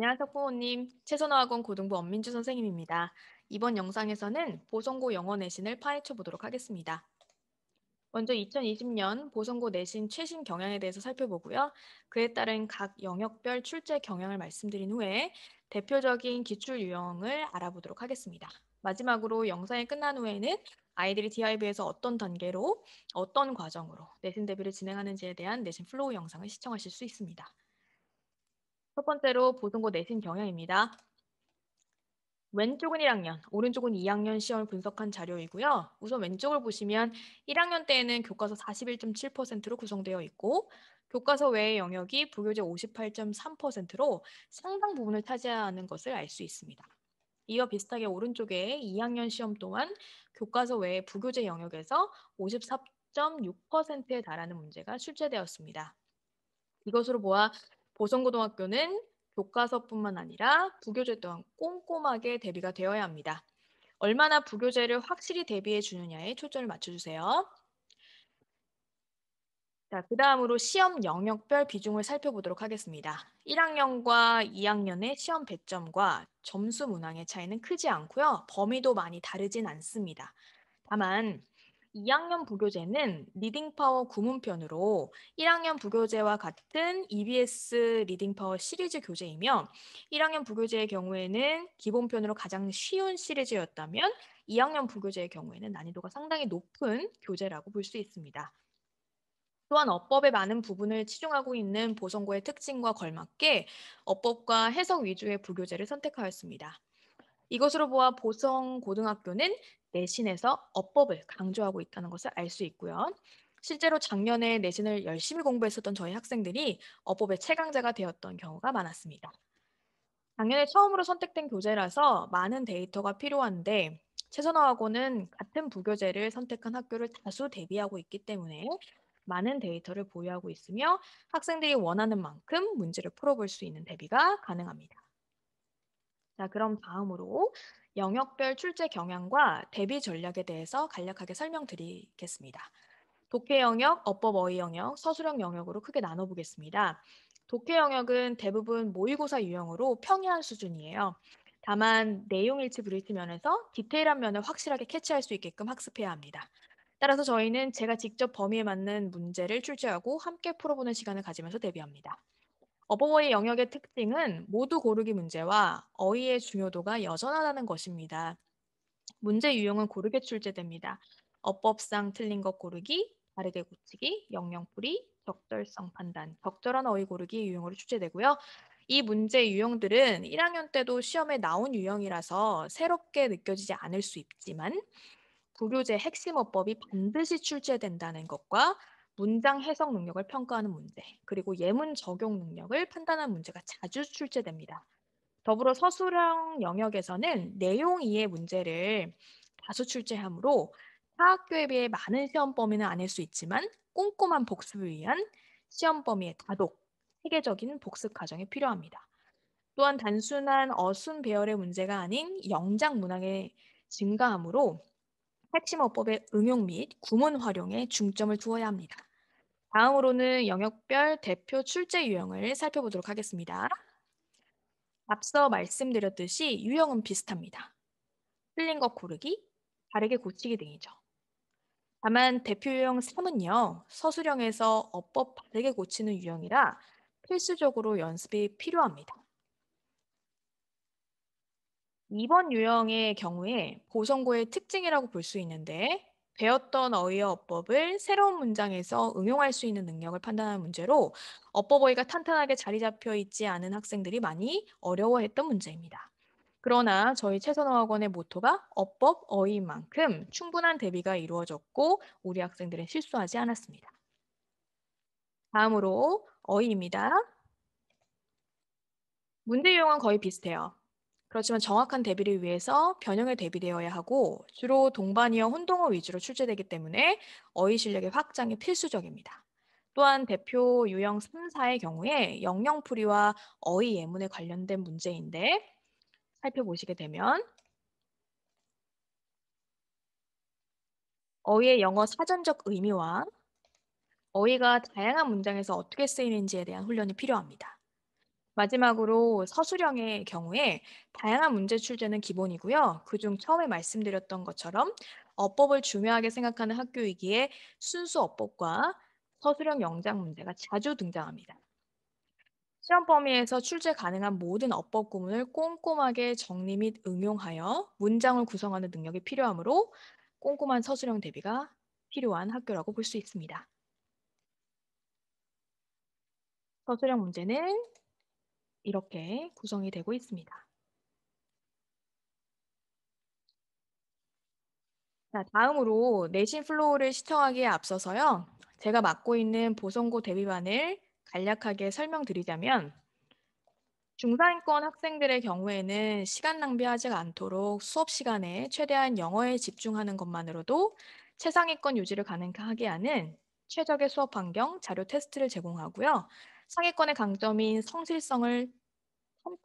안녕하세요, 코호님. 최선화학원 고등부 엄민주 선생님입니다. 이번 영상에서는 보성고 영어 내신을 파헤쳐 보도록 하겠습니다. 먼저 2020년 보성고 내신 최신 경향에 대해서 살펴보고요. 그에 따른 각 영역별 출제 경향을 말씀드린 후에 대표적인 기출 유형을 알아보도록 하겠습니다. 마지막으로 영상이 끝난 후에는 아이들이 DIB에서 어떤 단계로, 어떤 과정으로 내신 대비를 진행하는지에 대한 내신 플로우 영상을 시청하실 수 있습니다. 첫 번째로 보증고 내신 경향입니다. 왼쪽은 1학년, 오른쪽은 2학년 시험을 분석한 자료이고요. 우선 왼쪽을 보시면 1학년 때에는 교과서 41.7%로 구성되어 있고 교과서 외의 영역이 부교재 58.3%로 상당 부분을 차지하는 것을 알 수 있습니다. 이와 비슷하게 오른쪽에 2학년 시험 또한 교과서 외의 부교재 영역에서 54.6%에 달하는 문제가 출제되었습니다. 이것으로 보아 보성고등학교는 교과서뿐만 아니라 부교재 또한 꼼꼼하게 대비가 되어야 합니다. 얼마나 부교재를 확실히 대비해 주느냐에 초점을 맞춰주세요. 자, 그 다음으로 시험 영역별 비중을 살펴보도록 하겠습니다. 1학년과 2학년의 시험 배점과 점수 문항의 차이는 크지 않고요. 범위도 많이 다르진 않습니다. 다만 2학년 부교재는 리딩파워 구문편으로 1학년 부교재와 같은 EBS 리딩파워 시리즈 교재이며 1학년 부교재의 경우에는 기본편으로 가장 쉬운 시리즈였다면 2학년 부교재의 경우에는 난이도가 상당히 높은 교재라고 볼 수 있습니다. 또한 어법의 많은 부분을 치중하고 있는 보성고의 특징과 걸맞게 어법과 해석 위주의 부교재를 선택하였습니다. 이것으로 보아 보성 고등학교는 내신에서 어법을 강조하고 있다는 것을 알 수 있고요. 실제로 작년에 내신을 열심히 공부했었던 저희 학생들이 어법의 최강자가 되었던 경우가 많았습니다. 작년에 처음으로 선택된 교재라서 많은 데이터가 필요한데 최선호하고는 같은 부교재를 선택한 학교를 다수 대비하고 있기 때문에 많은 데이터를 보유하고 있으며 학생들이 원하는 만큼 문제를 풀어볼 수 있는 대비가 가능합니다. 자, 그럼 다음으로 영역별 출제 경향과 대비 전략에 대해서 간략하게 설명드리겠습니다. 독해 영역, 어법 어휘 영역, 서술형 영역으로 크게 나눠보겠습니다. 독해 영역은 대부분 모의고사 유형으로 평이한 수준이에요. 다만 내용 일치 브리티 면에서 디테일한 면을 확실하게 캐치할 수 있게끔 학습해야 합니다. 따라서 저희는 제가 직접 범위에 맞는 문제를 출제하고 함께 풀어보는 시간을 가지면서 대비합니다. 어버워의 영역의 특징은 모두 고르기 문제와 어휘의 중요도가 여전하다는 것입니다. 문제 유형은 고르게 출제됩니다. 어법상 틀린 것 고르기, 바르게 고치기, 영영풀이, 적절성 판단, 적절한 어휘 고르기 유형으로 출제되고요. 이 문제 유형들은 1학년 때도 시험에 나온 유형이라서 새롭게 느껴지지 않을 수 있지만 부교재 핵심 어법이 반드시 출제된다는 것과 문장 해석 능력을 평가하는 문제, 그리고 예문 적용 능력을 판단하는 문제가 자주 출제됩니다. 더불어 서술형 영역에서는 내용 이해 문제를 다수 출제하므로 사학교에 비해 많은 시험 범위는 아닐 수 있지만 꼼꼼한 복습을 위한 시험 범위의 다독, 체계적인 복습 과정이 필요합니다. 또한 단순한 어순 배열의 문제가 아닌 영장 문항의 증가하므로 핵심 어법의 응용 및 구문 활용에 중점을 두어야 합니다. 다음으로는 영역별 대표 출제 유형을 살펴보도록 하겠습니다. 앞서 말씀드렸듯이 유형은 비슷합니다. 틀린 것 고르기, 바르게 고치기 등이죠. 다만 대표 유형 3은요. 서술형에서 어법 바르게 고치는 유형이라 필수적으로 연습이 필요합니다. 2번 유형의 경우에 보성고의 특징이라고 볼 수 있는데 배웠던 어휘어 어법을 새로운 문장에서 응용할 수 있는 능력을 판단하는 문제로 어법 어휘가 탄탄하게 자리 잡혀 있지 않은 학생들이 많이 어려워했던 문제입니다. 그러나 저희 최선호학원의 모토가 어법 어휘만큼 충분한 대비가 이루어졌고 우리 학생들은 실수하지 않았습니다. 다음으로 어휘입니다. 문제 유형은 거의 비슷해요. 그렇지만 정확한 대비를 위해서 변형을 대비되어야 하고 주로 동반이어 혼동어 위주로 출제되기 때문에 어휘 실력의 확장이 필수적입니다. 또한 대표 유형 3사의 경우에 영영풀이와 어휘 예문에 관련된 문제인데 살펴보시게 되면 어휘의 영어 사전적 의미와 어휘가 다양한 문장에서 어떻게 쓰이는지에 대한 훈련이 필요합니다. 마지막으로 서술형의 경우에 다양한 문제 출제는 기본이고요. 그중 처음에 말씀드렸던 것처럼 어법을 중요하게 생각하는 학교이기에 순수 어법과 서술형 영장 문제가 자주 등장합니다. 시험 범위에서 출제 가능한 모든 어법 구문을 꼼꼼하게 정리 및 응용하여 문장을 구성하는 능력이 필요하므로 꼼꼼한 서술형 대비가 필요한 학교라고 볼 수 있습니다. 서술형 문제는 이렇게 구성이 되고 있습니다. 자, 다음으로 내신 플로우를 시청하기에 앞서서요. 제가 맡고 있는 보성고 대비반을 간략하게 설명드리자면 중상위권 학생들의 경우에는 시간 낭비하지 않도록 수업 시간에 최대한 영어에 집중하는 것만으로도 최상위권 유지를 가능하게 하는 최적의 수업 환경, 자료 테스트를 제공하고요. 상위권의 강점인 성실성을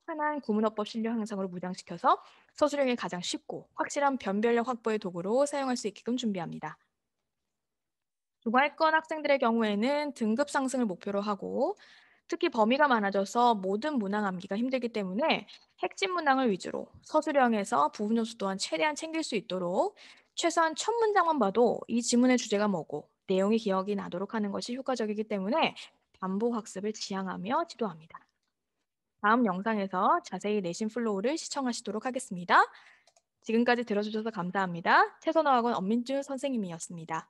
탄탄한 구문어법 실뢰 향상으로 무장시켜서 서술형이 가장 쉽고 확실한 변별력 확보의 도구로 사용할 수 있게끔 준비합니다. 조괄권 학생들의 경우에는 등급 상승을 목표로 하고 특히 범위가 많아져서 모든 문항 암기가 힘들기 때문에 핵심 문항을 위주로 서술형에서 부분 요소 또한 최대한 챙길 수 있도록 최소한 첫 문장만 봐도 이 지문의 주제가 뭐고 내용이 기억이 나도록 하는 것이 효과적이기 때문에 반복 학습을 지향하며 지도합니다. 다음 영상에서 자세히 내신 플로우를 시청하시도록 하겠습니다. 지금까지 들어주셔서 감사합니다. 최선호학원 엄민주 선생님이었습니다.